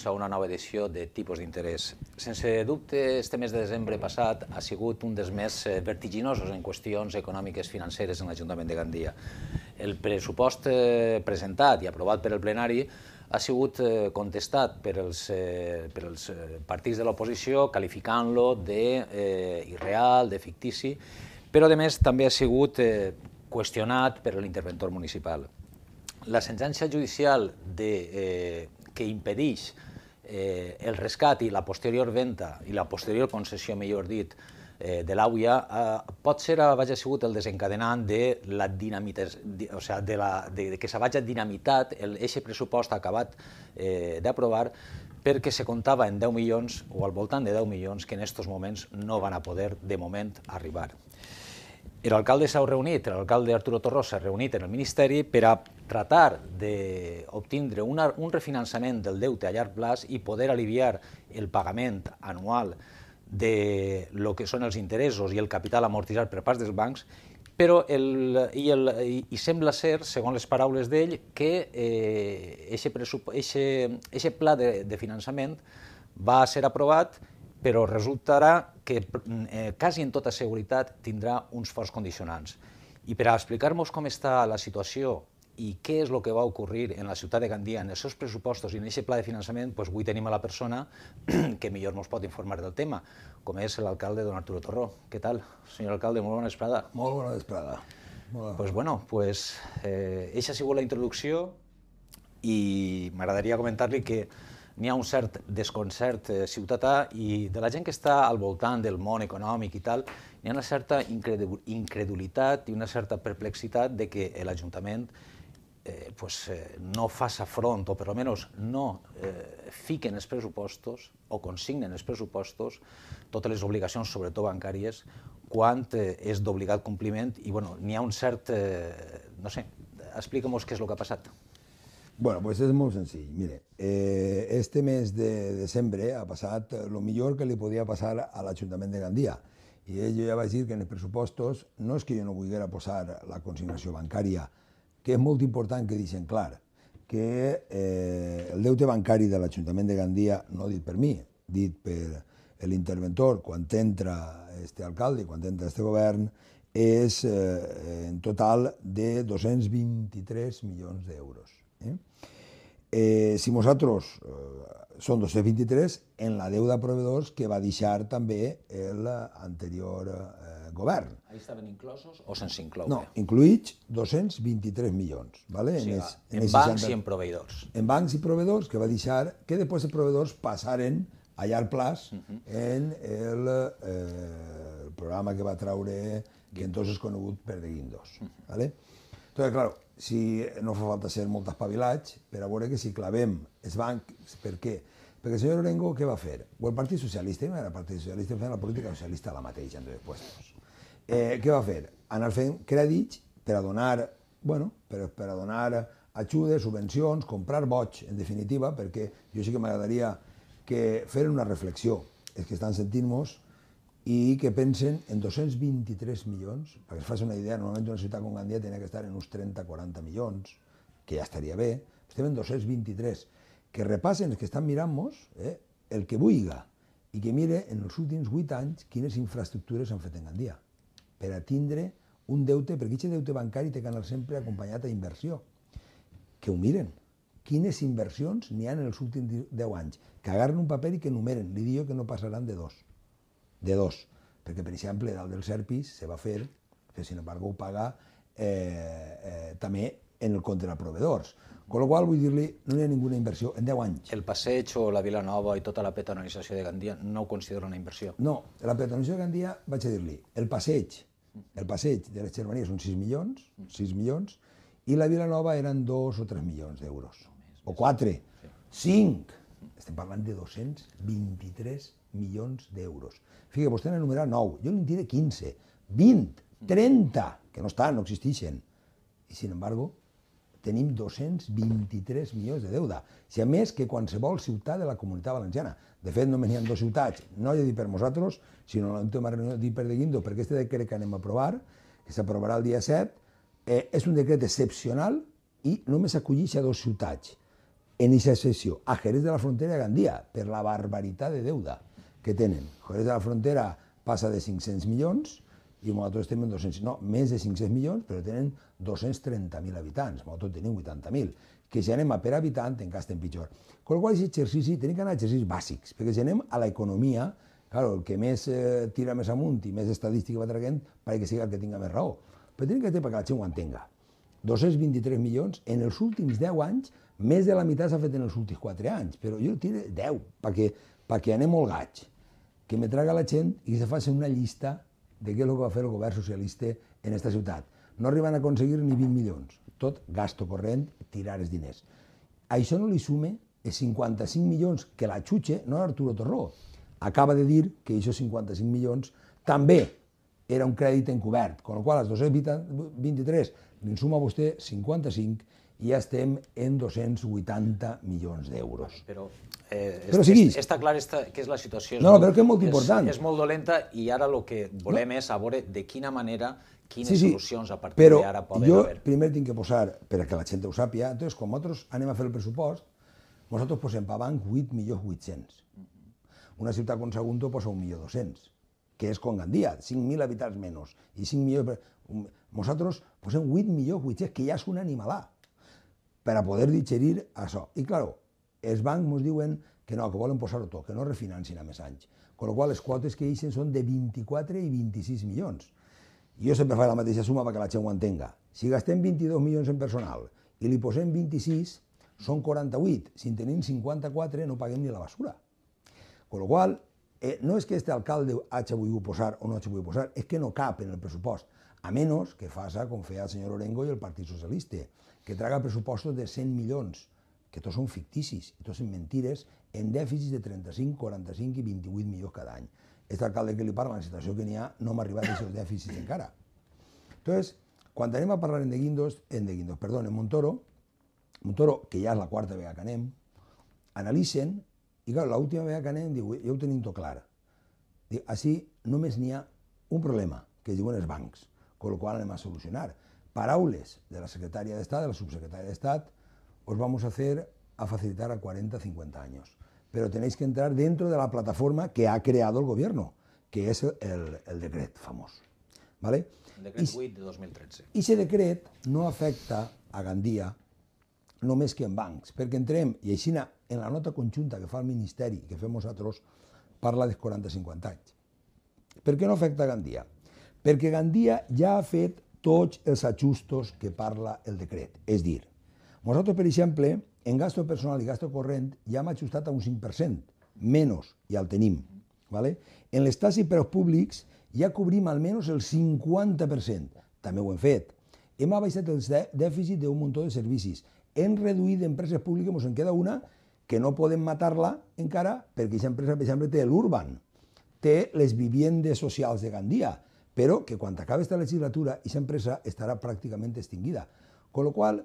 impulsar una nova edició de tipus d'interès. Sense dubte, este mes de desembre passat ha sigut un dels més eh, vertiginosos en qüestions econòmiques financeres en l'Ajuntament de Gandia. El pressupost eh, presentat i aprovat per el plenari ha sigut eh, contestat per els, per els partits de l'oposició qualificant-lo d'irreal, de, de fictici, però a més també ha sigut qüestionat per l'interventor municipal. La sentència judicial de, eh, que impedeix eh, el rescat i la posterior venda i la posterior concessió, millor dit, eh, de l'AUIA, eh, pot ser eh, hagi sigut el desencadenant de la dinamita, o sea, de, la, de, de que s'havagi dinamitat el, eixe pressupost acabat eh, d'aprovar perquè se comptava en 10 milions o al voltant de 10 milions que en aquests moments no van a poder, de moment, arribar el alcalde s'ha reunit, l'alcalde Arturo Torró s'ha reunit en el Ministeri per a tratar d'obtindre un refinançament del deute a llarg plaç i poder aliviar el pagament anual de lo que són els interessos i el capital amortitzat per part dels bancs, però el, i, el, i sembla ser, segons les paraules d'ell, que eh, eixe, eixe, eixe pla de, de finançament va ser aprovat però resultarà que eh, quasi en tota seguretat tindrà uns forts condicionants. I per a explicar-nos com està la situació i què és el que va ocorrir en la ciutat de Gandia, en els seus pressupostos i en aquest pla de finançament, doncs avui tenim a la persona que millor ens pot informar del tema, com és l'alcalde don Arturo Torró. Què tal, senyor alcalde? Molt bona vesprada. Molt bona vesprada. Doncs pues bueno, pues, eh, ha sigut la introducció i m'agradaria comentar-li que n'hi ha un cert desconcert eh, ciutadà i de la gent que està al voltant del món econòmic i tal, n'hi ha una certa incredulitat i una certa perplexitat de que l'Ajuntament eh, pues, eh, no faça front, o per almenys no eh, fiquen els pressupostos o consignen els pressupostos totes les obligacions, sobretot bancàries, quan eh, és d'obligat compliment i bueno, n'hi ha un cert... Eh, no sé, explica'm-nos què és el que ha passat. Bueno, pues és molt senzill. Mire, eh, este mes de desembre ha passat el millor que li podia passar a l'Ajuntament de Gandia. I ell jo ja vaig dir que en els pressupostos no és que jo no volguera posar la consignació bancària, que és molt important que deixen clar que eh, el deute bancari de l'Ajuntament de Gandia, no dit per mi, dit per l'interventor quan entra este alcalde, quan entra este govern, és eh, en total de 223 milions d'euros. ¿eh? eh, si nosaltres eh, són 223 en la deuda de proveedors que va deixar també l'anterior eh, govern. Ahí estaven inclosos o sense incloure? No, incluïts 223 milions. Vale? O sigui, en, es, en, en bancs 60... i en proveïdors. En bancs i proveïdors que va deixar que després els proveïdors passaren a llarg plaç uh -huh. en el, eh, el programa que va traure que entonces conegut per de Guindos. Uh -huh. vale? Entonces, claro, si no fa falta ser molt espavilats per a veure que si clavem els bancs, per què? Perquè el senyor Orengo què va fer? O el Partit Socialista, i el Partit Socialista fent la política socialista la mateixa, en dos puestos. Eh, què va fer? Anar fent crèdits per a donar, bueno, per, per a donar ajudes, subvencions, comprar boig, en definitiva, perquè jo sí que m'agradaria que fer una reflexió. Els que estan sentint-nos, i que pensen en 223 milions, perquè es faci una idea, normalment una ciutat com Gandia tenia que estar en uns 30-40 milions, que ja estaria bé, estem en 223, que repassen els que estan mirant-nos eh, el que buiga i que mire en els últims 8 anys quines infraestructures s'han fet en Gandia per a tindre un deute, perquè aquest deute bancari té que anar sempre acompanyat a inversió. Que ho miren. Quines inversions n'hi ha en els últims 10 anys? Que agarren un paper i que numeren. Li diu que no passaran de dos de dos, perquè, per exemple, dalt del Serpis se va fer, que sin embargo ho paga eh, eh, també en el compte de proveedors. Con lo qual vull dir-li, no hi ha ninguna inversió en 10 anys. El passeig o la Vila Nova i tota la petonalització de Gandia no ho considero una inversió. No, la petonalització de Gandia, vaig a dir-li, el passeig, el passeig de les Germanies són 6 milions, 6 milions, i la Vila Nova eren 2 o 3 milions d'euros, o 4, 5, estem parlant de 223 milions d'euros. Fica, vostè enumerat 9, jo n'en diré 15, 20, 30, que no estan, no existeixen. I, sin embargo, tenim 223 milions de deuda. Si a més que qualsevol ciutat de la comunitat valenciana. De fet, només n'hi ha dues ciutats, no he dit per nosaltres, sinó en l'última reunió dit per de Guindo, perquè aquest decret que anem a aprovar, que s'aprovarà el dia 7, eh, és un decret excepcional i només acollix a dues ciutats en aquesta sessió, a Jerez de la Frontera i a Gandia, per la barbaritat de deuda que tenen. Jerez de la Frontera passa de 500 milions i nosaltres estem en 200, no, més de 500 milions, però tenen 230.000 habitants, nosaltres tenim 80.000, que si anem a per habitant cas estem pitjor. Qual qual exercici, tenim que anar a exercicis bàsics, perquè si anem a l'economia, claro, el que més eh, tira més amunt i més estadística va traient, pare que sigui el que tinga més raó. Però tenim que fer perquè la gent ho entenga. 223 milions, en els últims 10 anys, més de la meitat s'ha fet en els últims 4 anys, però jo tiro 10, perquè, perquè anem molt gaig que me traga la gent i que se faci una llista de què és el que va fer el govern socialista en aquesta ciutat. No arriben a aconseguir ni 20 milions. Tot gasto corrent, tirar els diners. A això no li sume els 55 milions que la Xutxe, no Arturo Torró, acaba de dir que aquests 55 milions també era un crèdit encobert, amb la qual cosa els 223 li suma a vostè 55 i ja estem en 280 milions d'euros. Ah, però, eh, però sigui, està clar esta, que és la situació. És no, molt, però que és molt important. És, és molt dolenta i ara el que volem no? és a veure de quina manera quines sí, sí, solucions a partir d'ara poden jo haver. primer tinc que posar, perquè la gent ho sàpia, entonces, quan nosaltres anem a fer el pressupost, nosaltres posem per banc 8 milions 800. Una ciutat com Sagunto posa 1 milió 200, que és com Gandia, 5.000 habitants menys. I 5 milions... Nosaltres posem 8 milions 800, que ja és un animalà per a poder digerir això. I, claro, els bancs ens diuen que no, que volen posar-ho tot, que no refinancin a més anys. Con lo qual, les quotes que eixen són de 24 i 26 milions. Jo sempre faig la mateixa suma perquè la gent ho entenga. Si gastem 22 milions en personal i li posem 26, són 48. Si en tenim 54, no paguem ni la basura. Con lo qual, eh, no és que este alcalde hagi volgut posar o no hagi volgut posar, és que no cap en el pressupost, a menys que faça com feia el senyor Orengo i el Partit Socialista, que traga pressupostos de 100 milions, que tots són ficticis, que tots són mentires, en dèficits de 35, 45 i 28 milions cada any. Aquest alcalde que li parla, la situació que n'hi ha, no m'ha arribat a aquests dèficits encara. Entonces, quan anem a parlar en de Guindos, en de Guindos, perdó, en Montoro, Montoro, que ja és la quarta vegada que anem, analitzen, i clar, l'última vegada que anem, diu, ja ho tenim tot clar. Diu, així només n'hi ha un problema, que diuen els bancs, amb el qual anem a solucionar paraules de la secretaria d'Estat, de la subsecretària d'Estat, os vamos a hacer a facilitar a 40, 50 años. Pero tenéis que entrar dentro de la plataforma que ha creado el gobierno, que és el, el decret famós. ¿vale? El decret 8 de 2013. I aquest decret no afecta a Gandia només que en bancs, perquè entrem, i així en la nota conjunta que fa el Ministeri, que fem nosaltres, parla dels 40-50 anys. Per què no afecta a Gandia? Perquè Gandia ja ha fet tots els ajustos que parla el decret. És dir, nosaltres, per exemple, en gasto personal i gasto corrent ja hem ajustat a un 5%, menys, ja el tenim. ¿vale? En les tasses per als públics ja cobrim almenys el 50%, també ho hem fet. Hem abaixat el dèficit d'un munt de servicis. Hem reduït empreses públiques, ens en queda una, que no podem matar-la encara, perquè aquesta empresa, per exemple, té l'Urban, té les vivendes socials de Gandia, pero que cuando acabe esta legislatura esa empresa estarà pràcticament extinguida. Con lo cual,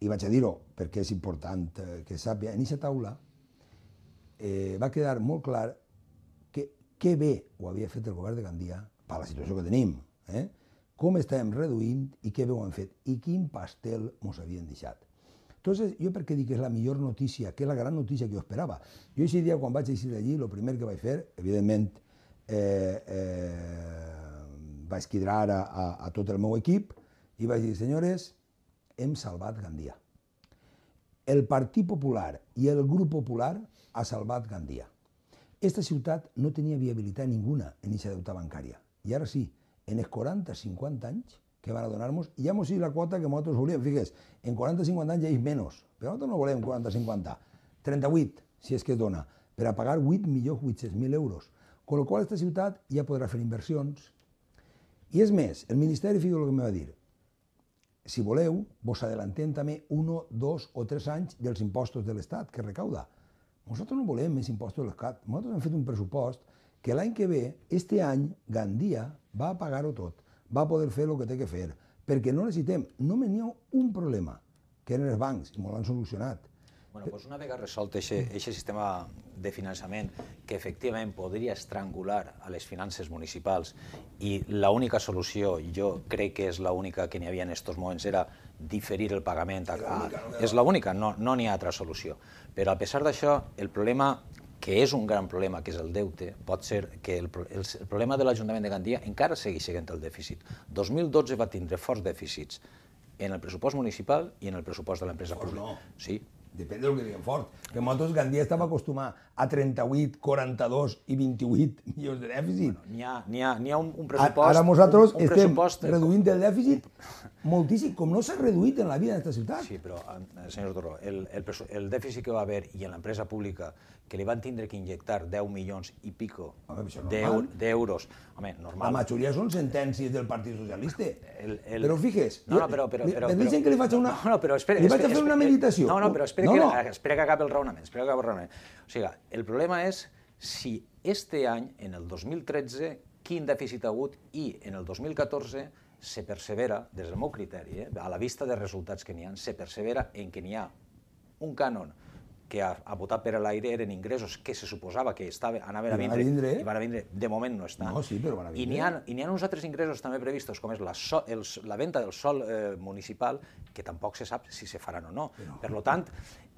i vaig a dir-ho perquè és important eh, que sàpia, en aquesta taula eh, va quedar molt clar que què bé ho havia fet el govern de Gandia per la situació que tenim, eh? com estàvem reduint i què bé ho han fet i quin pastel ens havien deixat. Entonces, jo perquè dic que és la millor notícia, que és la gran notícia que jo esperava? Jo aquest dia, quan vaig eixir d'allí, el primer que vaig fer, evidentment, eh, eh, vaig cridar a, a, a tot el meu equip i vaig dir, senyores, hem salvat Gandia. El Partit Popular i el Grup Popular ha salvat Gandia. Esta ciutat no tenia viabilitat ninguna en aquesta deuta bancària. I ara sí, en els 40-50 anys que van a donar-nos, ja mos la quota que nosaltres volíem. Fiques, en 40-50 anys ja és menys, però nosaltres no volem 40-50, 38, si és que es dona, per a pagar 8 milions 800.000 euros. Con la qual cosa, aquesta ciutat ja podrà fer inversions, i és més, el Ministeri, fiu el que em va dir, si voleu, vos adelantem també un, dos o tres anys dels impostos de l'Estat que recauda. Nosaltres no volem més impostos de l'Estat. Nosaltres hem fet un pressupost que l'any que ve, este any, Gandia va a pagar-ho tot, va poder fer el que té que fer, perquè no necessitem, només n'hi ha un problema, que eren els bancs, i m'ho han solucionat, Bueno, doncs una vegada resolt aquest sistema de finançament que efectivament podria estrangular a les finances municipals i l'única solució, jo crec que és l'única que n'hi havia en aquests moments, era diferir el pagament. A, és l'única, no n'hi no ha altra solució. Però a pesar d'això, el problema que és un gran problema, que és el deute, pot ser que el, el, el problema de l'Ajuntament de Gandia encara segueix seguint el dèficit. 2012 va tindre forts dèficits en el pressupost municipal i en el pressupost de l'empresa pública. No. Sí, depèn del que diguem fort, que Motos Gandia estava acostumat a 38, 42 i 28 milions de dèficit. Bueno, ha, ha, ha un, un pressupost... Ara nosaltres un, un estem reduint el dèficit moltíssim, com no s'ha reduït en la vida d'aquesta ciutat. Sí, però, eh, senyor Torró, el, el, el dèficit que va haver i en l'empresa pública que li van tindre que injectar 10 milions i pico d'euros. Home, normal. La majoria són sentències del Partit Socialista. El, el... Però fijes, no, no, però, però, però, permeixen que li faig una... No, no, però espera, li vaig espera, a fer una meditació. No, no, però espera, no, no. Que, espera que acabi el raonament. Espera que acabi el raonament. O sigui, el problema és si este any, en el 2013, quin dèficit ha hagut i en el 2014 se persevera, des del meu criteri, eh, a la vista de resultats que n'hi ha, se persevera en que n'hi ha un cànon que ha, ha votat per a l'aire eren ingressos que se suposava que estava, anaven a vindre, a vindre, i van a vindre, de moment no estan. No, sí, però van a vindre. I n'hi ha, ha uns altres ingressos també previstos, com és la, so, els, la venda del sol eh, municipal, que tampoc se sap si se faran o no. no. Per tant,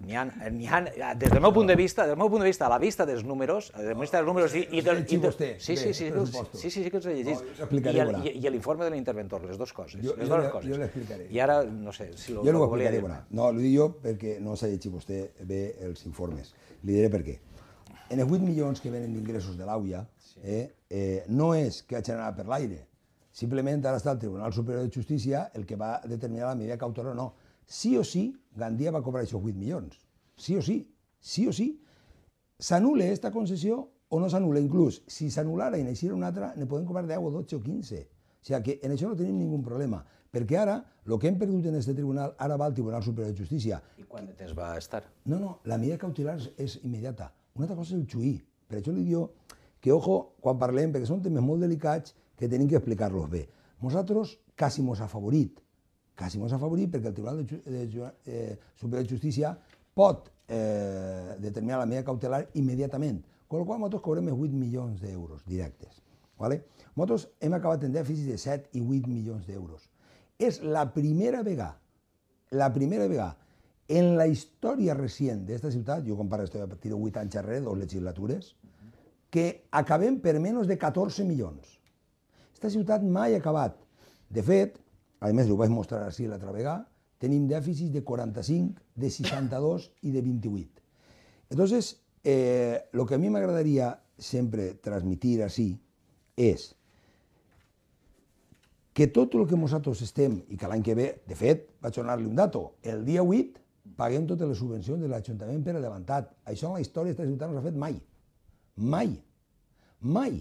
N'hi ha, eh, ha, eh, des del meu punt de vista, del meu punt de vista, a la vista dels números, del vista dels números i, i del... I del sí, sí, sí, sí, sí, sí, sí, que els he llegit. I, i, l'informe de l'interventor, les dues coses. Jo, les dues coses. Jo l'explicaré. I ara, no sé, si lo, jo no ho explicaré, Dir. No, ho dic jo perquè no s'ha llegit vostè bé els informes. Li diré per què. En els 8 milions que venen d'ingressos de l'AUIA, eh, eh, no és que ha generat per l'aire, simplement ara està el Tribunal Superior de Justícia el que va determinar la medida cautora o no. Sí o sí Gandia va cobrar això 8 milions. Sí o sí, sí o sí. S'anule aquesta concessió o no s'anula. Inclús, si s'anulara i n'eixira una altra, ne podem cobrar 10 o 12 o 15. O sigui que en això no tenim ningú problema, perquè ara el que hem perdut en aquest tribunal ara va al Tribunal Superior de Justícia. I quan de temps va estar? No, no, la medida cautelar és immediata. Una altra cosa és el xuí. Per això li diu que, ojo, quan parlem, perquè són temes molt delicats que tenim que explicar-los bé. Nosaltres quasi ha afavorit quasi mos afavorit perquè el Tribunal de, de, de, eh, Superior de Justícia pot eh, determinar la media cautelar immediatament, Con la qual nosaltres cobrem 8 milions d'euros directes. ¿vale? Nosaltres hem acabat en dèficit de 7 i 8 milions d'euros. És la primera vegada, la primera vegada en la història recent d'esta ciutat, jo comparo esto a partir de 8 anys enrere, dos legislatures, que acabem per menys de 14 milions. Esta ciutat mai ha acabat. De fet, a més ho vaig mostrar així l'altra vegada, tenim dèficits de 45, de 62 i de 28. Entonces, eh, lo que a mi m'agradaria sempre siempre transmitir és que tot el que nosaltres estem, i que l'any que ve, de fet, vaig donar-li un dato, el dia 8 paguem totes les subvencions de l'Ajuntament per a l'Avantat. Això en la història d'aquesta ciutat no s'ha fet mai. Mai. Mai.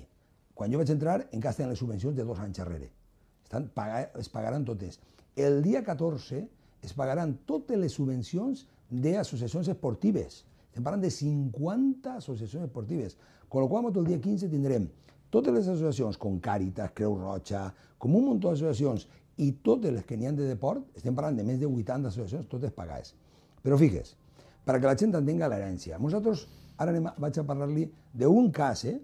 Quan jo vaig entrar, encara les subvencions de dos anys darrere. Estan, es pagaran totes. El dia 14 es pagaran totes les subvencions d'associacions esportives. Estem parlant de 50 associacions esportives. Con lo qual, el dia 15 tindrem totes les associacions, com Càritas, Creu Roja, com un munt d'associacions, i totes les que n'hi ha de deport, estem parlant de més de 80 associacions, totes pagades. Però fiques, perquè la gent entenga l'herència, nosaltres ara anem, a, vaig a parlar-li d'un cas, eh?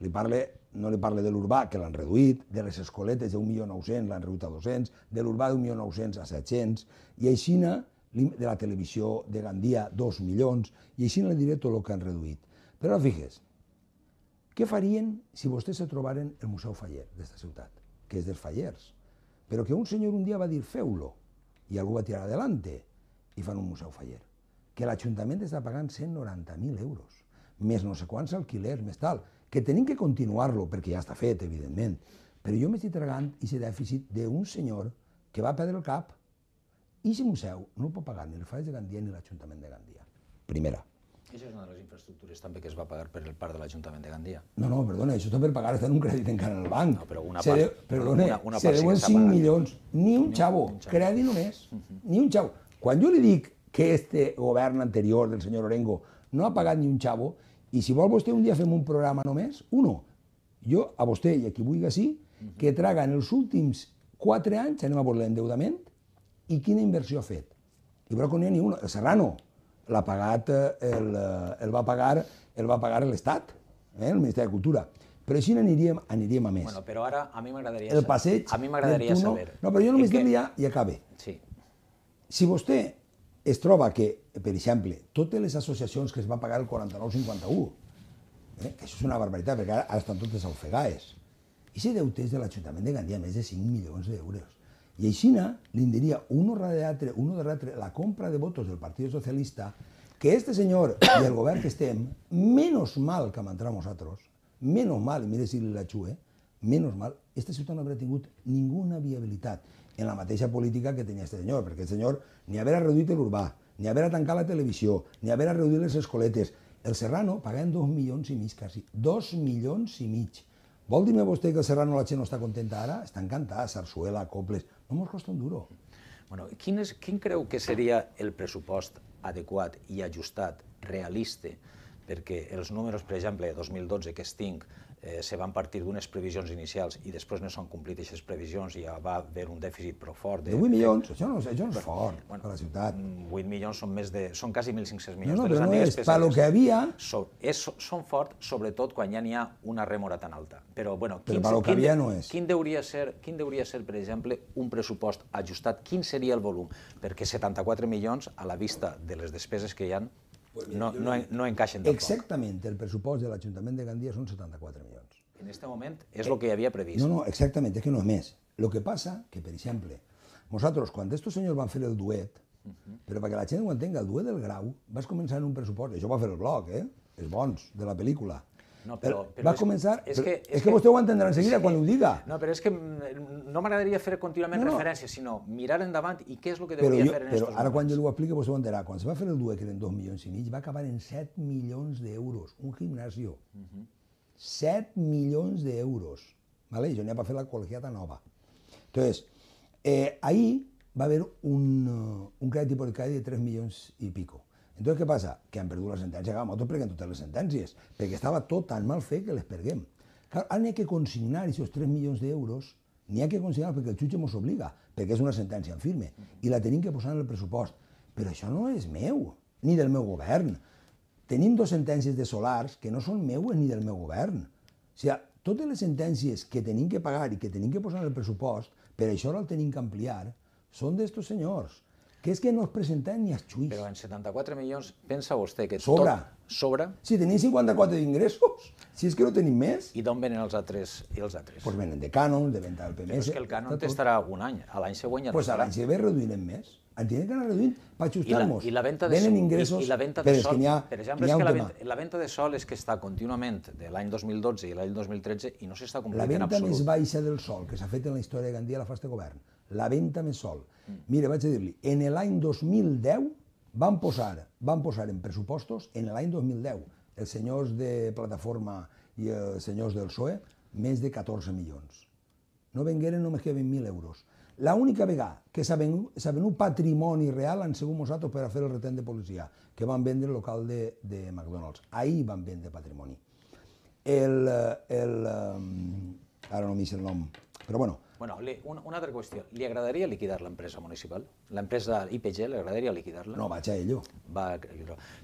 Li parle, no li parle de l'urbà, que l'han reduït, de les escoletes de 1.900.000 l'han reduït a 200, de l'urbà de 1.900.000 a 700, i a Xina, de la televisió de Gandia, 2 milions, i així no li diré tot el que han reduït. Però ara què farien si vostès se trobaren el Museu Faller d'esta ciutat, que és dels Fallers, però que un senyor un dia va dir feu-lo, i algú va tirar adelante, i fan un Museu Faller, que l'Ajuntament està pagant 190.000 euros, més no sé quants alquilers, més tal, que tenim que continuar-lo, perquè ja està fet, evidentment, però jo m'estic tragant ser dèficit d'un senyor que va perdre el cap i si museu no el pot pagar ni el Fares de Gandia ni l'Ajuntament de Gandia. Primera. Això és una de les infraestructures també que es va pagar per el part de l'Ajuntament de Gandia. No, no, perdona, això està per pagar, està en un crèdit encara en el banc. No, però una part... perdona, una, se deuen 5 milions, ni un xavo, un xavo. crèdit només, uh -huh. ni un xavo. Quan jo li dic que este govern anterior del senyor Orengo no ha pagat ni un xavo, i si vol vostè un dia fem un programa només, uno. Jo, a vostè i a qui vulgui sí, que traga en els últims 4 anys, anem a veure l'endeutament, i quina inversió ha fet. I veurà que no hi ha ni una. El Serrano l'ha pagat, eh, el, eh, el va pagar el va pagar l'Estat, eh, el Ministeri de Cultura. Però així aniríem, aniríem a més. Bueno, però ara a mi m'agradaria saber. El passeig... A mi m'agradaria saber. No, però jo només que... diria, i acabe. Sí. Si vostè estroba troba que, per exemple, totes les asociaciones que va a pagar el 49-51, eh, que això és una barbaridad perquè ara, entonces estan totes ofegades, i si deute de l'Ajuntament de Gandia, més de 5 milions d'euros. I Y li diria, uno darrere uno de la compra de votos del Partido Socialista, que este señor y el govern que estem, menos mal que amantramos a nosaltres, menos mal, mire si si la chue, menos mal, este ciutat no habrá tingut ninguna viabilidad. en la mateixa política que tenia aquest senyor, perquè aquest senyor ni haver reduït l'urbà, ni haver tancat la televisió, ni haver reduït les escoletes. El Serrano paguem dos milions i mig, quasi. Dos milions i mig. Vol dir-me vostè que el Serrano la gent no està contenta ara? Està encantada, Sarsuela, Coples... No mos costa un duro. Bueno, quin, és, quin creu que seria el pressupost adequat i ajustat, realista, perquè els números, per exemple, de 2012 que es tinc, eh, se van partir d'unes previsions inicials i després no s'han complit aquestes previsions i ja va haver un dèficit prou fort. De, 18 milions, això, no, això no és fort bueno, per la ciutat. 8 mm, milions són més de... són quasi 1.500 milions. No, no, però no és, per lo que havia... So, és, són fort, sobretot quan ja n'hi ha una rèmora tan alta. Però, bueno, quin, però quin, no és. Quin deuria, ser, quin deuria ser, per exemple, un pressupost ajustat? Quin seria el volum? Perquè 74 milions, a la vista de les despeses que hi han, no, no, no encaixen tampoc. Exactament, el pressupost de l'Ajuntament de Gandia són 74 milions. En aquest moment és el que hi havia previst. No, no, exactament, és que no és més. El que passa que, per exemple, nosaltres, quan aquests senyors van fer el duet, uh -huh. però perquè la gent ho entenga, el duet del Grau vas començar en un pressupost, això va fer el bloc, eh? els bons de la pel·lícula, no, però, però va és, començar... És que, és, és que, que vostè ho entendrà seguida sí, quan ho diga. No, però és que mm, no m'agradaria fer contínuament no, no. referències, sinó mirar endavant i què és el que devia fer jo, fer en Però ara moments. quan jo ho explico vostè ho entenderà. Quan se va fer el duet, que eren 2 milions i mig, va acabar en 7 milions d'euros. Un gimnasio. Uh mhm. -huh. 7 milions d'euros. ¿vale? Jo anava a fer la col·legiata nova. Entonces, eh, ahí va haver un, eh, un crèdit hipotecari de 3 milions i pico. Entonces, què passa? Que han perdut la sentència, que nosaltres preguen totes les sentències, perquè estava tot tan mal fet que les perguem. Clar, ara n'hi ha que consignar aquests 3 milions d'euros, n'hi ha que consignar perquè el jutge ens obliga, perquè és una sentència en firme, i la tenim que posar en el pressupost. Però això no és meu, ni del meu govern. Tenim dues sentències de solars que no són meues ni del meu govern. O sigui, totes les sentències que tenim que pagar i que tenim que posar en el pressupost, per això el tenim que ampliar, són d'estos senyors que és que no es presenten ni els xuis. Però en 74 milions, pensa vostè que Sobra. tot sobra... Si tenim 54 d'ingressos, si és que no tenim més... I d'on venen els altres? I els altres? Pues venen de cànon, de venda del PMS... Però és que el cànon t'estarà algun any, a l'any següent ja pues no estarà. Pues a l'any següent reduirem més. En tindrem que anar reduint per ajustar-nos. I, I la venda de venen sol, ingressos, i, i la venda de sol, ha, per exemple, és que la venda, la venda de sol és que està contínuament de l'any 2012 i l'any 2013 i no s'està complint en absolut. La venda més baixa del sol que s'ha fet en la història de Gandia la fa este govern, la venda mensual. Mm. Mira, vaig a dir-li, en l'any 2010 van posar, van posar en pressupostos, en l'any 2010, els senyors de plataforma i els senyors del PSOE, més de 14 milions. No vengueren només que 20.000 euros. L'única vegada que s'ha venut, venut patrimoni real han sigut nosaltres per a fer el retent de policia, que van vendre el local de, de McDonald's. Ahir van vendre patrimoni. El, el, eh, ara no m'hi el nom, però bueno, Bueno, li, una altra qüestió. Li agradaria liquidar l'empresa municipal? L'empresa IPG li agradaria liquidar-la? No, vaig a ello. Va,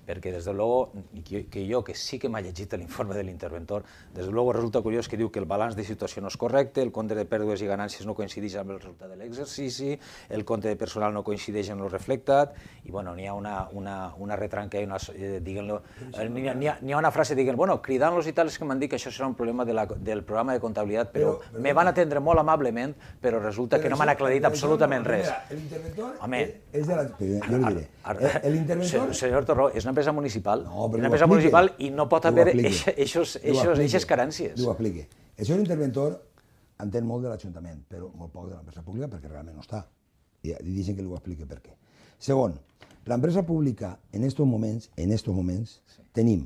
perquè, des de luego, que, que jo, que sí que m'ha llegit l'informe de l'interventor, des de luego resulta curiós que diu que el balanç de situació no és correcte, el compte de pèrdues i ganàncies no coincideix amb el resultat de l'exercici, el compte de personal no coincideix amb el reflectat, i bueno, n'hi ha una, una, una retranca una... Eh, diguem-lo... Eh, n'hi ha, ha, una frase, diguem, bueno, cridant-los i és que m'han dit que això serà un problema de la, del programa de comptabilitat, però, però, però me van atendre molt amablement perfectament, però resulta però que no m'han aclarit absolutament res. El interventor és de la... Eh, el interventor... Senyor Torró, és una empresa municipal, no, una empresa municipal i no pot haver aquestes carències. Ho aplique. El senyor interventor entén molt de l'Ajuntament, però molt poc de l'empresa pública perquè realment no està. I deixen que li ho expliqui per què. Segon, l'empresa pública en estos moments, en estos moments, sí. tenim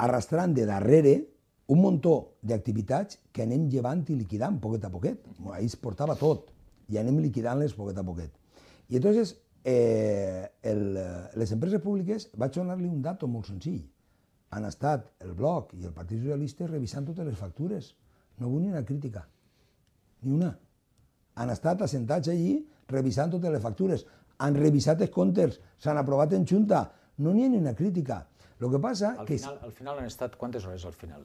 arrastrant de darrere un muntó d'activitats que anem llevant i liquidant poquet a poquet. Ahir es portava tot i anem liquidant-les poquet a poquet. I entonces, eh, el, les empreses públiques, vaig donar-li un dato molt senzill. Han estat el Bloc i el Partit Socialista revisant totes les factures. No vull ni una crítica, ni una. Han estat assentats allí revisant totes les factures, han revisat els comptes, s'han aprovat en junta, no n'hi ha ni una crítica. Lo que passa al que... Final, al final han estat quantes hores al final?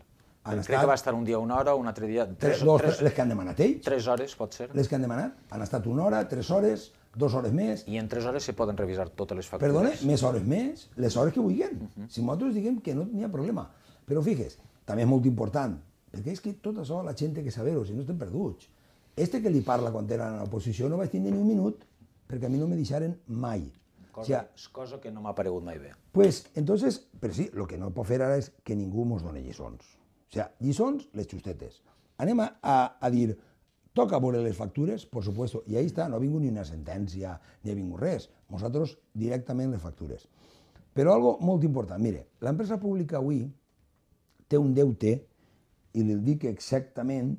han Crec que va estar un dia una hora, un altre dia... Tres, dos, tres, les que han demanat ells. Tres hores, pot ser. Les que han demanat han estat una hora, tres hores, dues hores més... I en tres hores se poden revisar totes les factures. Perdona, més hores més, les hores que vulguem. Mhm. Uh -huh. Si nosaltres diguem que no hi ha problema. Però fiques, també és molt important, perquè és que tot això la gent té que saber-ho, si no estem perduts. Este que li parla quan era en l'oposició no vaig tindre ni un minut, perquè a mi no me deixaren mai. Cosa, o sea, és cosa que no m'ha aparegut mai bé. Pues, entonces, però sí, el que no pot fer ara és que ningú mos doni lliçons. O sea, lliçons, les xustetes. Anem a, a, a dir, toca veure les factures, per supuesto, i ahí està, no ha vingut ni una sentència, ni ha vingut res. Nosaltres directament les factures. Però algo molt important, mire, l'empresa pública avui té un deute, i li dic exactament,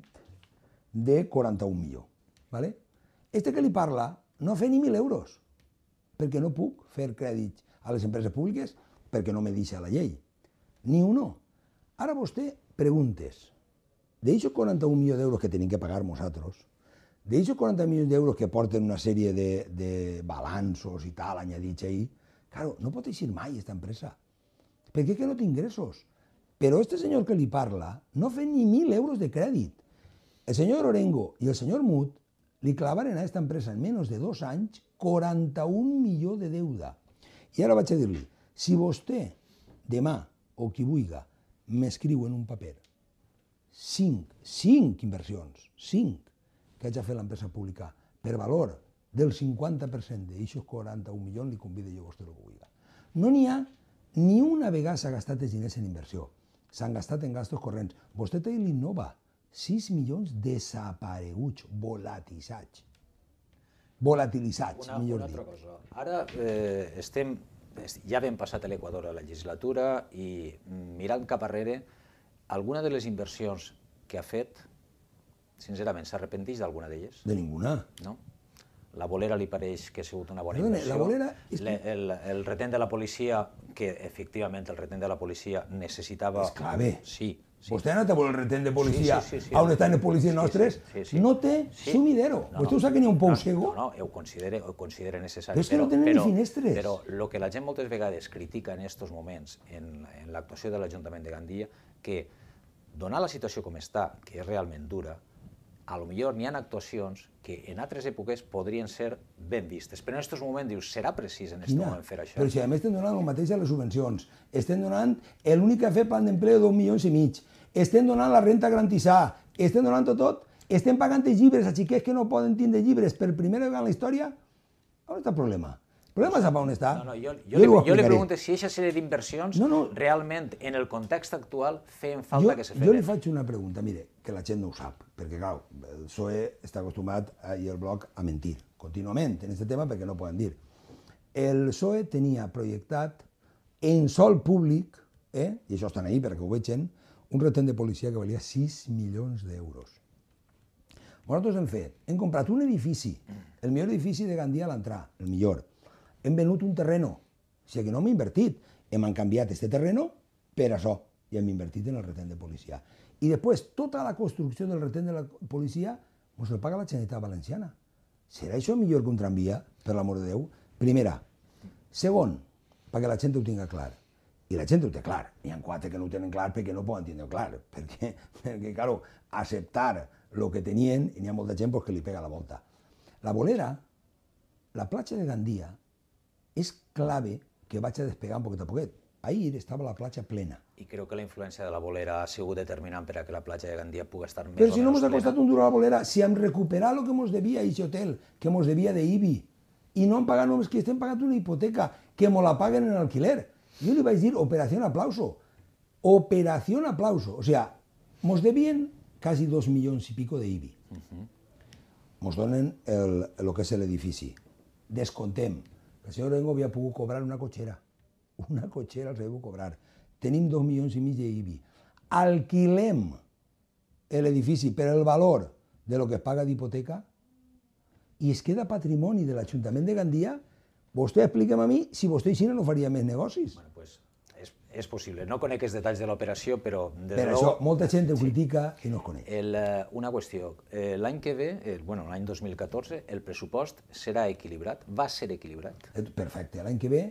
de 41 milió. ¿vale? Este que li parla no fa ni 1.000 euros, perquè no puc fer crèdit a les empreses públiques perquè no me deixa la llei. Ni uno. Ara vostè preguntes, de esos 41 milions d'euros que tenim que pagar nosaltres, d'aquests 40 milions d'euros que porten una sèrie de, de balanços i tal, añadits ahir, claro, no pot eixir mai aquesta empresa. Per què que no té ingressos? Però este senyor que li parla no fa ni 1.000 euros de crèdit. El senyor Orengo i el senyor Mut li clavaren a aquesta empresa en menys de dos anys 41 milió de deuda. I ara vaig a dir-li, si vostè demà o qui vulgui m'escriu en un paper cinc, cinc inversions, cinc, que haig de fer l'empresa pública per valor del 50% d'aixos 41 milions li convida jo a vostè el que vulgui. No n'hi ha ni una vegada s'ha gastat els diners en inversió. S'han gastat en gastos corrents. Vostè té l'Innova, 6 milions desapareguts, volatilitzats. Volatilitzats, millor una altra cosa. Ara eh, estem ja ben passat a l'Equador a la legislatura i mm, mirant cap arrere, alguna de les inversions que ha fet, sincerament, s'arrepenteix d'alguna d'elles? De ninguna. No? La bolera li pareix que ha sigut una bona inversió. La bolera... Le, el, el retent de la policia, que efectivament el retent de la policia necessitava... És clave. Sí, Sí. Vostè ha anat a veure el retén de policia, sí, sí, sí, sí. on estan els policies nostres, sí, sí, sí. no té sí. sumidero. No, Vostè no, ho sap que n'hi ha un pou no, cego? No, no, ho considere, ho considere necessari. Però és que no tenen però, finestres. Però el que la gent moltes vegades critica en aquests moments, en, en l'actuació de l'Ajuntament de Gandia, que donar la situació com està, que és realment dura, a lo millor n'hi ha actuacions que en altres èpoques podrien ser ben vistes. Però en aquests moments dius, serà precís en aquest moment fer això? Però si a més estem donant el mateix a les subvencions, estem donant l'únic que ha fet plan d'empleo d'un milions i mig, estem donant la renta garantissar, estem donant tot, tot, estem pagant llibres a xiquets que no poden tindre llibres per primera vegada en la història, on està el problema? problema sap on està. No, no, jo, jo, jo, li, jo li pregunto si aquesta sèrie d'inversions no, no, realment, en el context actual, feien falta jo, que se feren. Jo li faig una pregunta, mire, que la gent no ho sap, perquè, clar, el PSOE està acostumat a, i el bloc a mentir contínuament en aquest tema perquè no poden dir. El PSOE tenia projectat en sol públic, eh, i això estan ahí perquè ho vegin, un retén de policia que valia 6 milions d'euros. Nosaltres hem fet, hem comprat un edifici, el millor edifici de Gandia a l'entrar, el millor, hem venut un terreno. O sigui que no hem invertit. Hem canviat este terreno per això i hem invertit en el retén de policia. I després, tota la construcció del retén de la policia ens el paga la Generalitat Valenciana. Serà això millor que un tramvia, per l'amor de Déu? Primera. Segon, perquè la gent ho tinga clar. I la gent ho té clar. N'hi ha quatre que no ho tenen clar perquè no poden tindre clar. Perquè, perquè claro, acceptar el que tenien, i n'hi ha molta gent pues, que li pega la volta. La bolera, la platja de Gandia, es clave que vaig a despegar un poquet a poquet. Ahir estava la platja plena. I crec que la influència de la bolera ha sigut determinant per a que la platja de Gandia pugui estar més Però si no ens ha costat un duro la bolera, si hem recuperat el que ens devia a aquest hotel, que ens devia de IBI, i no hem pagat només que estem pagant una hipoteca, que ens la paguen en alquiler. Jo li vaig dir operació aplauso. Operació aplauso. O sea, ens devien quasi dos milions i pico de IBI. Ens uh -huh. donen el, el que és l'edifici. Descontem el senyor Arengo havia pogut cobrar una cotxera. Una cotxera els havia cobrar. Tenim dos milions i mig d'IBI. Alquilem l'edifici per el valor de lo que es paga d'hipoteca i es queda patrimoni de l'Ajuntament de Gandia, vostè expliquem a mi si vostè i no faria més negocis. Bueno, pues és possible. No conec els detalls de l'operació, però... Des però això, molta gent ho critica i no es coneix. El, eh, una qüestió. Eh, l'any que ve, el, bueno, l'any 2014, el pressupost serà equilibrat, va ser equilibrat. Eh, perfecte, l'any que ve,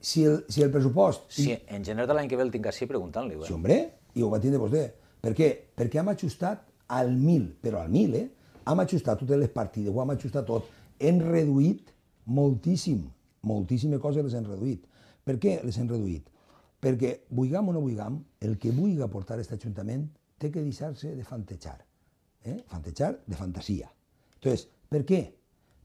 si el, si el pressupost... Si sí, en general l'any que ve el tinc així preguntant-li. Eh? Sí, hombre, i ho va tindre vostè. Per què? Perquè hem ajustat al mil, però al mil, eh? Hem ajustat totes les partides, ho hem ajustat tot. Hem reduït moltíssim, moltíssimes coses les hem reduït per què les hem reduït? Perquè, vulguem o no vulguem, el que vulgui aportar aquest Ajuntament té que deixar-se de fantejar, eh? fantejar de fantasia. Entonces, per què?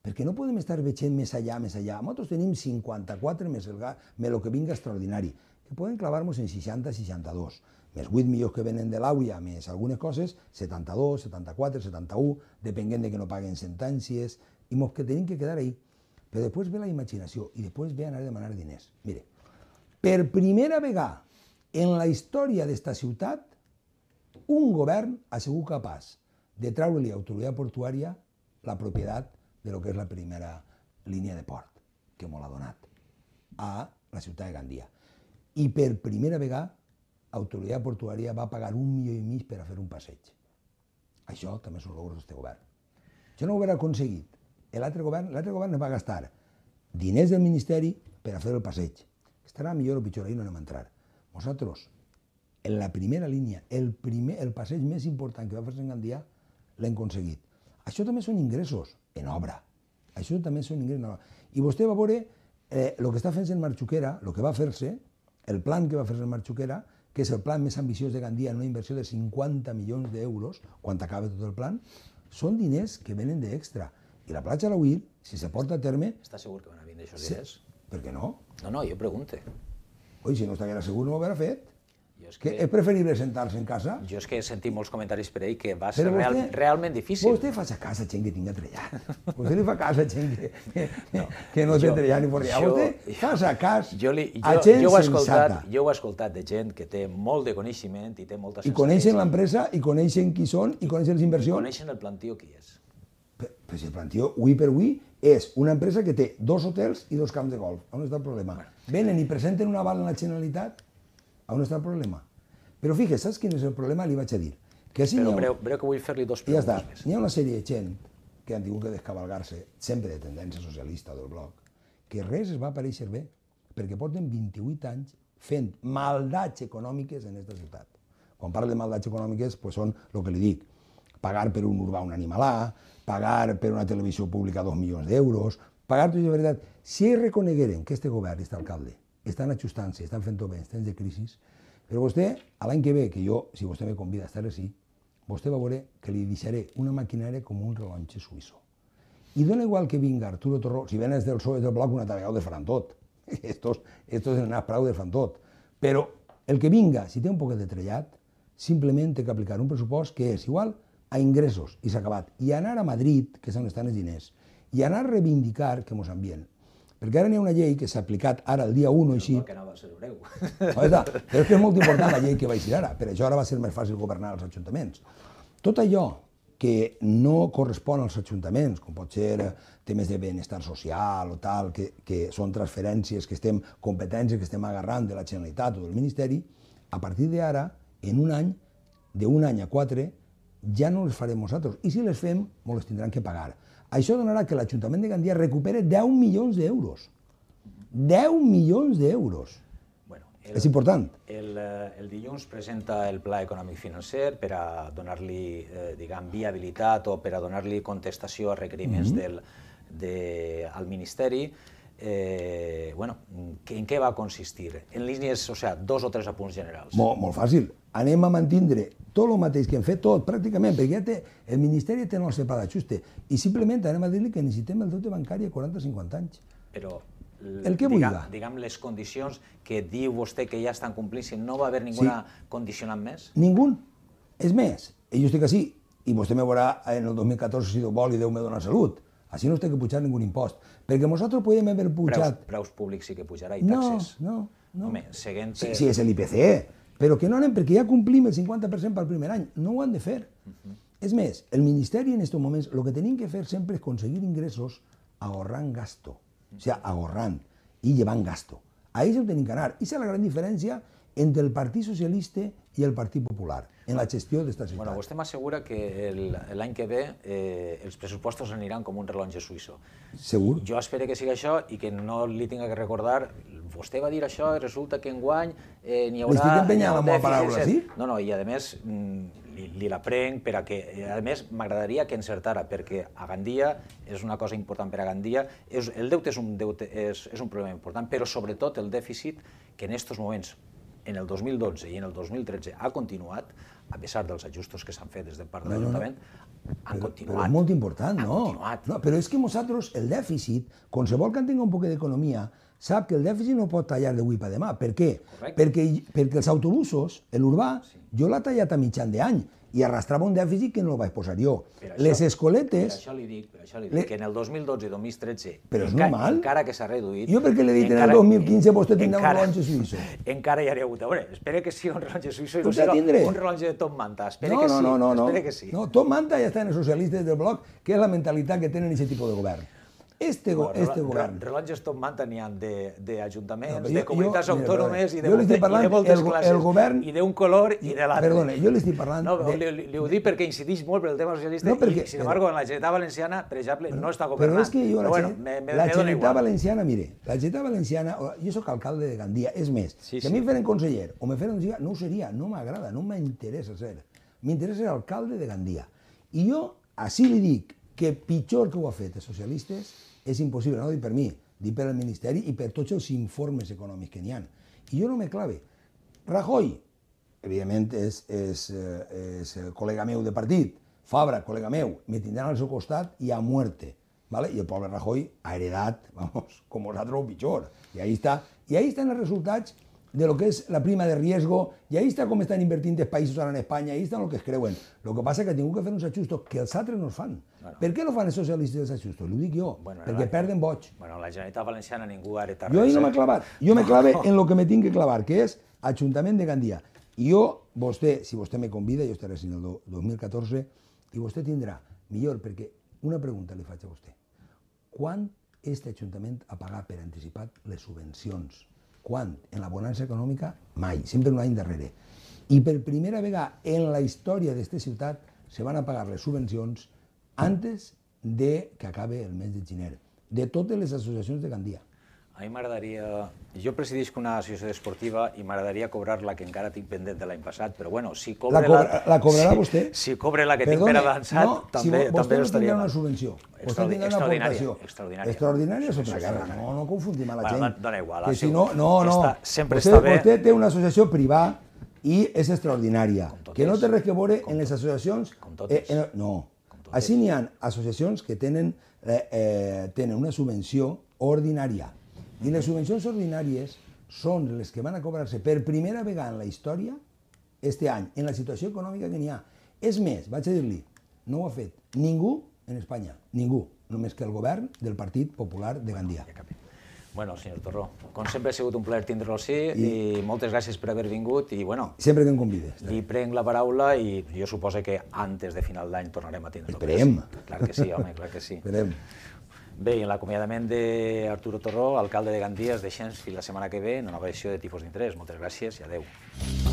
Perquè no podem estar veient més allà, més allà. Nosaltres tenim 54 més el, més el que vinga extraordinari, que poden clavar-nos en 60, 62, més 8 milions que venen de l'AUIA, més algunes coses, 72, 74, 71, depenent de que no paguen sentències, i mos que tenim que quedar ahí. Però després ve la imaginació i després ve anar a demanar diners. Mire, per primera vegada en la història d'esta ciutat, un govern ha sigut capaç de treure-li a l'autoritat portuària la propietat de lo que és la primera línia de port que m'ho ha donat a la ciutat de Gandia. I per primera vegada, l'autoritat portuària va pagar un milió i mig per a fer un passeig. Això també és un logro d'aquest govern. Això no ho haurà aconseguit. L'altre govern, l'altre govern es va gastar diners del Ministeri per a fer el passeig estarà millor o pitjor, ahir no anem a entrar. Vosaltres, en la primera línia, el, primer, el passeig més important que va fer-se en Gandia, l'hem aconseguit. Això també són ingressos en obra. Això també són ingressos en obra. I vostè va veure eh, que està fent-se en Marxuquera, el que va fer-se, el plan que va fer-se en Marxuquera, que és el plan més ambiciós de Gandia, en una inversió de 50 milions d'euros, quan acaba tot el plan, són diners que venen d'extra. I la platja de la Will, si se porta a terme... Està segur que van a vindre aquests diners? Per què no? No, no, jo pregunte. Oi, si no estaria segur no ho haurà fet. Jo és que... que és preferible sentar-se en casa? Jo és que he sentit molts comentaris per ell que va ser vostè, real, realment difícil. Vostè fa a casa gent que tinga trellat. vostè li fa casa gent que, que, no, que no té trellat ni forrià. Vostè fa a casa jo li, jo, a gent jo ho he escoltat, sensata. Jo ho he escoltat de gent que té molt de coneixement i té molta sensació. I coneixen l'empresa, i coneixen qui són, i coneixen les inversions. I coneixen el plantiu qui és. Però, si el plantiu, avui per avui, és una empresa que té dos hotels i dos camps de golf. On està el problema? Venen i presenten una aval en la Generalitat, on està el problema? Però fixa, saps quin és el problema? Li vaig a dir. Que si Però ha... breu, breu, que vull fer-li dos preguntes. Ja més. N'hi ha una sèrie de gent que han tingut que descabalgar-se, sempre de tendència socialista del bloc, que res es va aparèixer bé, perquè porten 28 anys fent maldats econòmiques en aquesta ciutat. Quan parlo de maldats econòmiques, doncs són el que li dic, pagar per un urbà un animalà, pagar per una televisió pública dos milions d'euros, pagar tot de veritat. Si ells reconegueren que este govern, este alcalde, estan ajustant-se, estan fent tot bé, estan de crisi, però vostè, l'any que ve, que jo, si vostè me convida a estar així, vostè va veure que li deixaré una maquinària com un rellotge suïsso. I dona igual que vinga Arturo Torró, si venen del PSOE del bloc una tarda de faran tot. Estos, estos en anar prou de fan tot. Però el que vinga, si té un poquet de trellat, simplement té que aplicar un pressupost que és igual a ingressos i s'ha acabat. I anar a Madrid, que és on estan els diners, i anar a reivindicar que mos envien. Perquè ara n'hi ha una llei que s'ha aplicat ara el dia 1 i així... que no va ser breu. però és que és molt important la llei que va eixir ara. Per això ara va ser més fàcil governar els ajuntaments. Tot allò que no correspon als ajuntaments, com pot ser eh, temes de benestar social o tal, que, que són transferències que estem, competències que estem agarrant de la Generalitat o del Ministeri, a partir d'ara, en un any, d'un any a quatre, ja no les farem nosaltres. I si les fem, ens les tindran que pagar. Això donarà que l'Ajuntament de Gandia recupere 10 milions d'euros. 10 milions d'euros. Bueno, el, és important. El, eh, el dilluns presenta el Pla Econòmic Financer per a donar-li, eh, diguem, viabilitat o per a donar-li contestació a requeriments mm -hmm. del, de, al Ministeri eh, bueno, en què va consistir? En línies, o sigui, dos o tres apunts generals. Molt, molt fàcil. Anem a mantindre tot el mateix que hem fet, tot, pràcticament, perquè ja té, el Ministeri té sé nostre just. i simplement anem a dir-li que necessitem el deute bancari a 40-50 anys. Però el que diguem, diguem les condicions que diu vostè que ja estan complint, si no va haver ninguna sí. condicionant més? Ningun. És més, jo estic així, i vostè me veurà en el 2014 si Déu vol i Déu me dona salut. Així no es té que pujar ningú impost. Perquè nosaltres podem haver pujat... Preus, preus públics sí que pujarà i taxes. No, no. no. Home, següent... Sí, sí, és l'IPC, però que no anem, perquè ja complim el 50% pel primer any. No ho han de fer. Uh mhm. -huh. És més, el Ministeri en aquests moments el que tenim que fer sempre és aconseguir ingressos ahorrant gasto. Uh -huh. O sigui, mhm. ahorrant i llevant gasto. Ahí se ho tenim que anar. I és la gran diferència entre el Partit Socialista i el Partit Popular en la gestió d'aquesta ciutat. Bueno, vostè m'assegura que l'any que ve eh, els pressupostos aniran com un rellonge suïssó. Segur. Jo espero que sigui això i que no li tinga que recordar vostè va dir això i resulta que enguany eh, n'hi haurà... L'estic empenyant amb una paraula, sí? No, no, i a més mm, li, li la prenc per a que... A més, m'agradaria que encertara, perquè a Gandia és una cosa important per a Gandia. És, el deute és un, deute, és, és un problema important, però sobretot el dèficit que en aquests moments, en el 2012 i en el 2013, ha continuat, a pesar dels ajustos que s'han fet des del part de l'Ajuntament, no, no, han continuat. Però és molt important, no? no? Però és que nosaltres, el dèficit, qualsevol que tingui un poc d'economia, sap que el dèficit no pot tallar d'avui per demà. Per què? Perquè, perquè els autobusos, l'urbà, sí. jo l'ha tallat a mitjan d'any, i arrastrava un dèficit que no el vaig posar jo. això, les escoletes... Per això li dic, per això li dic que en el 2012 i 2013... Però és normal. Encara que s'ha reduït... Jo perquè l'he dit encara, en el 2015 vostè tindrà encara, un rellotge suïssó. Encara hi hauria hagut... A veure, espera que sigui un rellotge suïssó i no sigui un rellotge de Tom Manta. Espera no, que no, sí. No, no, no. Espera que sí. No, Tom Manta ja està en els socialistes del bloc, que és la mentalitat que tenen aquest tipus de govern este, bueno, este govern... Rellotges tot manta n'hi d'ajuntaments, de, de, de comunitats jo, autònomes i de, jo parlant, i de moltes el, classes, el govern, i d'un color i de l'altre. Perdona, jo li estic parlant... No, de, li, li, li ho dic perquè incidís molt pel tema socialista no, perquè, i, sin embargo, en la Generalitat Valenciana, per exemple, però, no està governant. Però és que jo, la, bueno, me, me, la Generalitat Valenciana, mire, la Generalitat Valenciana, jo sóc alcalde de Gandia, és més, sí, si sí. a mi em feren conseller o me feren conseller, no ho seria, no m'agrada, no m'interessa ser. M'interessa ser alcalde de Gandia. I jo, així li dic, que pitjor que ho ha fet els socialistes és impossible, no dic per mi, dic per el Ministeri i per tots els informes econòmics que n'hi ha. I jo no me clave. Rajoy, evidentment, és, és, eh, és eh, col·lega meu de partit, Fabra, col·lega meu, me tindran al seu costat i a muerte. ¿vale? I el pobre Rajoy ha heredat, vamos, com vosaltres o pitjor. I ahí està. I ahí estan els resultats de lo que es la prima de riesgo, y ahí está como están invertintes països ara en Espanya, ahí están lo que es creuen. Lo que pasa es que tengo que hacer uns ajustos que els SATRE no els fan. Bueno. Per què no fan els socialistes els ajustos? Lo digo jo, bueno, perquè la... perden boig. Bueno, la Generalitat Valenciana ningú ha heretat Jo ahí no m'he clavat. Jo me eh? clave en lo que me tinc que clavar, que és Ajuntament de Gandia. I jo, vostè, si vostè me convida, yo estaré en el 2014, y vostè tindrà millor, perquè una pregunta li faig a vostè. Quan este Ajuntament ha pagat per anticipat les subvencions quan? En la bonança econòmica? Mai, sempre un any darrere. I per primera vegada en la història d'aquesta ciutat se van a pagar les subvencions antes de que acabe el mes de gener, de totes les associacions de Gandia. A mi m'agradaria... Jo presidisc una associació esportiva i m'agradaria cobrar la que encara tinc pendent de l'any passat, però bueno, si cobre la... Cobra, la, la cobrarà si, vostè? Si cobre la que Perdone, tinc per avançat, no, també, si també no estaria... una subvenció, vostè tindrà una aportació. Extraordinària. Extraordinària és altra cosa, no, no confundim a la bueno, gent. Dona igual. Que si no, no, no. Està, sempre vostè, està bé. Vostè té una associació privada i és extraordinària, que no té res que veure en les associacions... Com totes. Eh, no. Així n'hi ha associacions que tenen, eh, eh tenen una subvenció ordinària i les subvencions ordinàries són les que van a cobrar-se per primera vegada en la història este any, en la situació econòmica que n'hi ha. És més, vaig a dir-li, no ho ha fet ningú en Espanya, ningú, només que el govern del Partit Popular de Gandia. Bueno, senyor Torró, com sempre ha sigut un plaer tindre'l així I, i moltes gràcies per haver vingut i bueno... Sempre que em convides. Li prenc la paraula i jo suposo que antes de final d'any tornarem a tindre'l. Esperem. Clar que sí, home, clar que sí. Esperem. Bé, en l'acomiadament d'Arturo Torró, alcalde de Gandia, es deixem fins la setmana que ve en una versió de tipus d'Interès. Moltes gràcies i adeu.